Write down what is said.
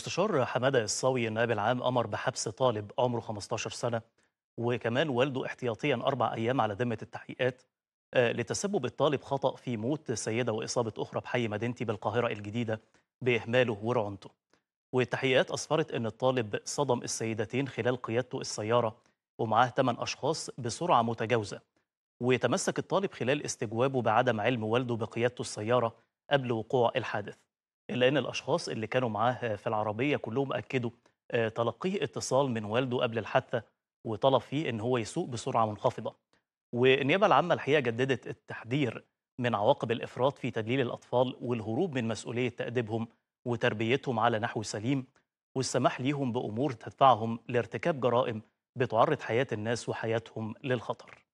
مستشار حماده الصاوي النائب العام امر بحبس طالب عمره 15 سنه وكمان والده احتياطيا اربع ايام على ذمه التحقيقات آه، لتسبب الطالب خطا في موت سيده واصابه اخرى بحي مدينتي بالقاهره الجديده باهماله ورعونته. والتحقيقات اسفرت ان الطالب صدم السيدتين خلال قيادته السياره ومعاه ثمان اشخاص بسرعه متجاوزه. وتمسك الطالب خلال استجوابه بعدم علم والده بقيادته السياره قبل وقوع الحادث. إلا أن الأشخاص اللي كانوا معاه في العربية كلهم أكدوا آه، تلقيه اتصال من والده قبل الحادثة وطلب فيه أن هو يسوق بسرعة منخفضة والنيابة العامة الحقيقة جددت التحذير من عواقب الإفراط في تدليل الأطفال والهروب من مسؤولية تأديبهم وتربيتهم على نحو سليم والسماح ليهم بأمور تدفعهم لارتكاب جرائم بتعرض حياة الناس وحياتهم للخطر